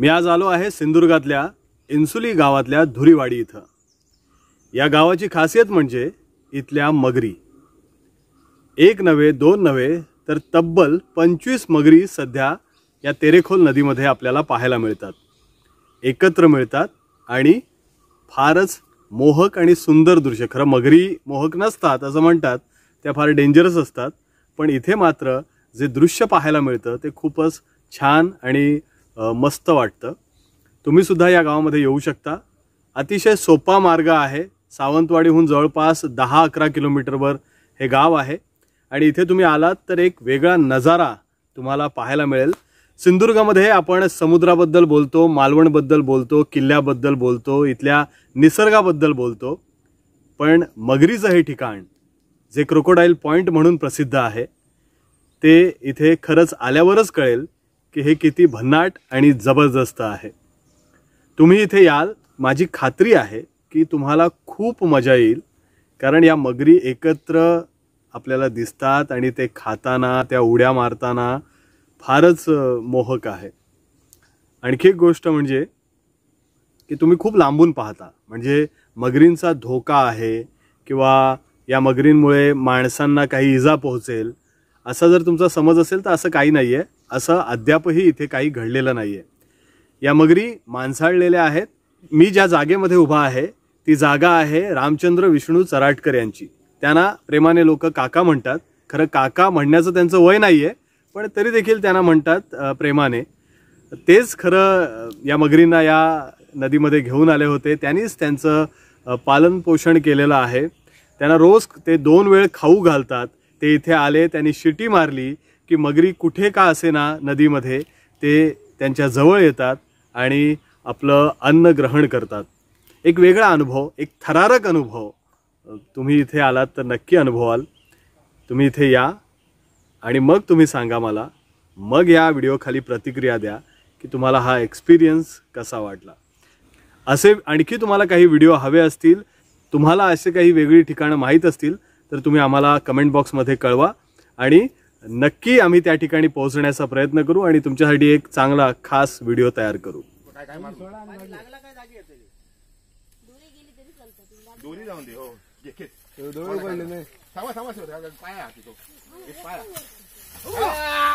मी आज आलो आहे सिंधुदुर्गातल्या इन्सुली गावातल्या धुरीवाडी इथं या गावाची खासियत म्हणजे इथल्या मगरी एक नव्हे दोन नव्हे तर तब्बल पंचवीस मगरी सध्या या तेरेखोल नदीमध्ये आपल्याला पाहायला मिळतात एकत्र मिळतात आणि फारच मोहक आणि सुंदर दृश्य खरं मगरी मोहक नसतात असं म्हणतात त्या फार डेंजरस असतात पण इथे मात्र जे दृश्य पाहायला मिळतं ते खूपच छान आणि मस्त वाटतं तुम्हीसुद्धा या गावामध्ये येऊ शकता अतिशय सोपा मार्ग आहे सावंतवाडीहून जवळपास दहा अकरा किलोमीटरवर हे गाव आहे आणि इथे तुम्ही आलात तर एक वेगळा नजारा तुम्हाला पाहायला मिळेल सिंधुदुर्गामध्ये आपण समुद्राबद्दल बोलतो मालवणबद्दल बोलतो किल्ल्याबद्दल बोलतो इथल्या निसर्गाबद्दल बोलतो पण मगरीचं हे ठिकाण जे क्रोकोडाईल पॉईंट म्हणून प्रसिद्ध आहे ते इथे खरंच आल्यावरच कळेल की हे किती भन्नाट आणि जबरदस्त आहे तुम्ही इथे याल माझी खात्री आहे की तुम्हाला खूप मजा येईल कारण या मगरी एकत्र आपल्याला दिसतात आणि ते खाताना त्या उड्या मारताना फारच मोहक आहे आणखी एक गोष्ट म्हणजे की तुम्ही खूप लांबून पाहता म्हणजे मगरींचा धोका आहे किंवा या मगरींमुळे माणसांना काही इजा पोहोचेल असा जर तुमचा समज असेल तर असं काही नाही आहे असं अद्यापही इथे काही घडलेलं नाही आहे या मगरी मांसाळलेल्या आहेत मी ज्या जागेमध्ये उभा आहे ती जागा आहे रामचंद्र विष्णू चराटकर यांची त्यांना प्रेमाने लोक काका म्हणतात खरं काका म्हणण्याचं त्यांचं वय नाही आहे पण तरी देखील त्यांना म्हणतात प्रेमाने तेच खरं या मगरींना या नदीमध्ये घेऊन आले होते त्यांनीच त्यांचं पालनपोषण केलेलं आहे त्यांना रोज ते दोन वेळ खाऊ घालतात ते इथे आले त्यांनी शिटी मारली की मगरी कुठे का असेना नदीमध्ये ते त्यांच्या जवळ येतात आणि आपलं अन्न ग्रहण करतात एक वेगळा अनुभव एक थरारक अनुभव तुम्ही इथे आलात तर नक्की अनुभवाल तुम्ही इथे या आणि मग तुम्ही सांगा मला मग या व्हिडिओखाली प्रतिक्रिया द्या की तुम्हाला हा एक्सपिरियन्स कसा वाटला असे आणखी तुम्हाला काही व्हिडिओ हवे असतील तुम्हाला असे काही वेगळी ठिकाणं माहीत असतील तर तुम्ही आम्हाला कमेंट बॉक्समध्ये कळवा आणि नक्की आम्ही त्या ठिकाणी पोहोचण्याचा प्रयत्न करू आणि तुमच्यासाठी एक चांगला खास व्हिडिओ तयार करू जाऊन दे हो.